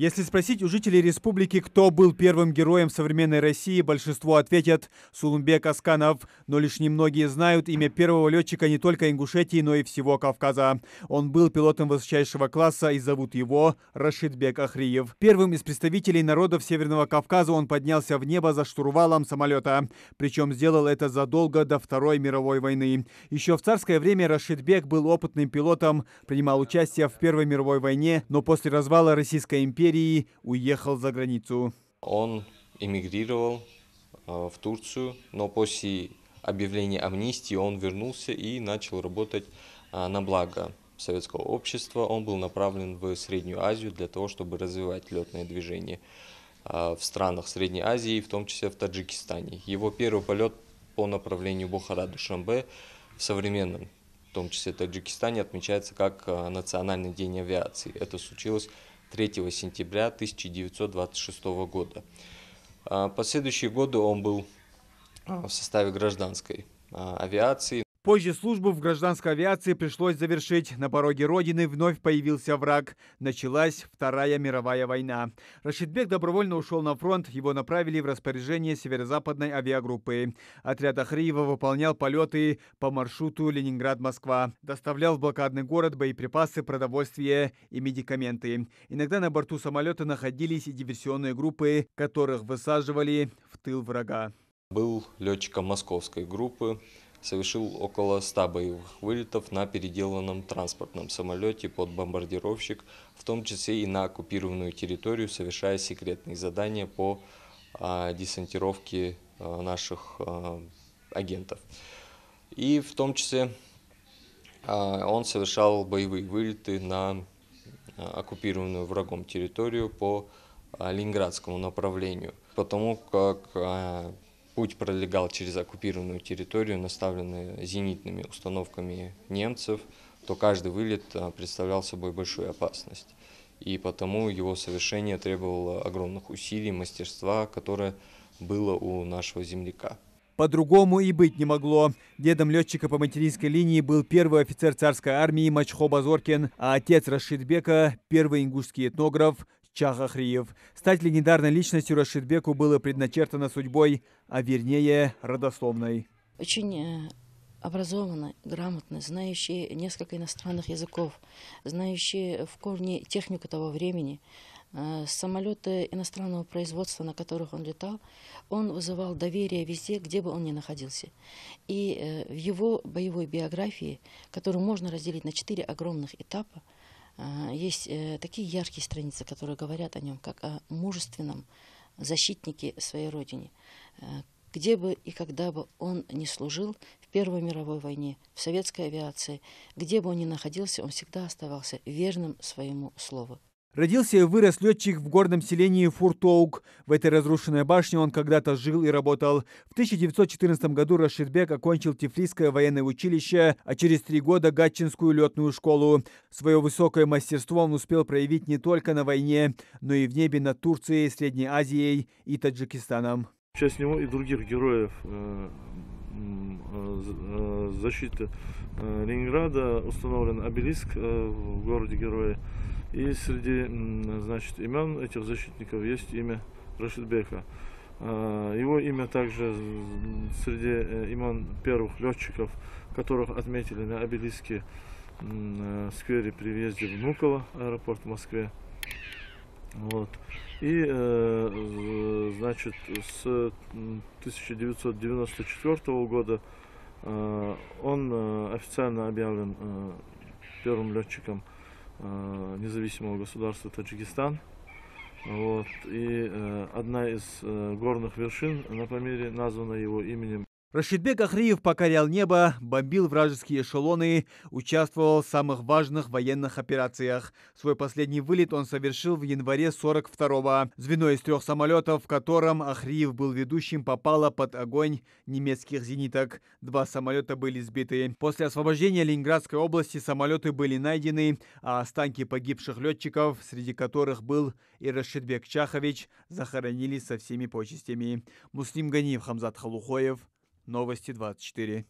Если спросить у жителей республики, кто был первым героем современной России, большинство ответят Сулумбек Асканов. Но лишь немногие знают имя первого летчика не только Ингушетии, но и всего Кавказа. Он был пилотом высочайшего класса и зовут его Рашидбек Ахриев. Первым из представителей народов Северного Кавказа он поднялся в небо за штурвалом самолета. Причем сделал это задолго до Второй мировой войны. Еще в царское время Рашидбек был опытным пилотом, принимал участие в Первой мировой войне, но после развала Российской империи империи уехал за границу. Он эмигрировал э, в Турцию, но после объявления амнистии он вернулся и начал работать э, на благо советского общества. Он был направлен в Среднюю Азию для того, чтобы развивать летное движение э, в странах Средней Азии, в том числе в Таджикистане. Его первый полет по направлению Бухара-Душамбе в современном, в том числе Таджикистане, отмечается как Национальный день авиации. Это случилось 3 сентября 1926 года. А, последующие годы он был а, в составе гражданской а, авиации. Позже службу в гражданской авиации пришлось завершить. На пороге Родины вновь появился враг. Началась Вторая мировая война. Рашидбек добровольно ушел на фронт. Его направили в распоряжение северо-западной авиагруппы. Отряд Ахриева выполнял полеты по маршруту Ленинград-Москва. Доставлял в блокадный город боеприпасы, продовольствие и медикаменты. Иногда на борту самолета находились и диверсионные группы, которых высаживали в тыл врага. Был летчиком московской группы, совершил около 100 боевых вылетов на переделанном транспортном самолете под бомбардировщик, в том числе и на оккупированную территорию, совершая секретные задания по а, десантировке а, наших а, агентов. И в том числе а, он совершал боевые вылеты на а, оккупированную врагом территорию по а, Ленинградскому направлению, потому как а, Путь пролегал через оккупированную территорию, наставленную зенитными установками немцев, то каждый вылет а, представлял собой большую опасность. И потому его совершение требовало огромных усилий, мастерства, которое было у нашего земляка. По-другому и быть не могло. Дедом летчика по материнской линии был первый офицер царской армии Мачхо Базоркин, а отец Рашидбека – первый ингушский этнограф, Чах Стать легендарной личностью Рашидбеку было предначертано судьбой, а вернее родословной. Очень э, образованный, грамотный, знающий несколько иностранных языков, знающий в корне технику того времени, э, самолеты иностранного производства, на которых он летал, он вызывал доверие везде, где бы он ни находился. И э, в его боевой биографии, которую можно разделить на четыре огромных этапа, Э, есть э, такие яркие страницы, которые говорят о нем как о мужественном защитнике своей родины. Э, где бы и когда бы он ни служил в Первой мировой войне, в советской авиации, где бы он ни находился, он всегда оставался верным своему слову. Родился и вырос летчик в горном селении Фуртоук. В этой разрушенной башне он когда-то жил и работал. В 1914 году Рашидбек окончил Тифлисское военное училище, а через три года Гатчинскую летную школу. Свое высокое мастерство он успел проявить не только на войне, но и в небе над Турцией, Средней Азией и Таджикистаном. Сейчас него и других героев э, э, э, защиты Ленинграда установлен обелиск в городе Героя. И среди значит, имен этих защитников есть имя Рашидбека. А, его имя также среди э, имен первых летчиков, которых отметили на обелиске э, сквере при въезде в Нуково аэропорт в Москве. Вот. И, э, значит, с 1994 года э, он э, официально объявлен э, первым летчиком Э, независимого государства Таджикистан. Вот. И э, одна из э, горных вершин на Памире названа его именем. Рашидбек Ахриев покорял небо, бомбил вражеские эшелоны, участвовал в самых важных военных операциях. Свой последний вылет он совершил в январе 42-го. Звено из трех самолетов, в котором Ахриев был ведущим, попало под огонь немецких зениток. Два самолета были сбиты. После освобождения Ленинградской области самолеты были найдены, а останки погибших летчиков, среди которых был и Рашидбек Чахович, захоронили со всеми почестями. Муслим Ганиев, Хамзат Халухоев, Новости 24.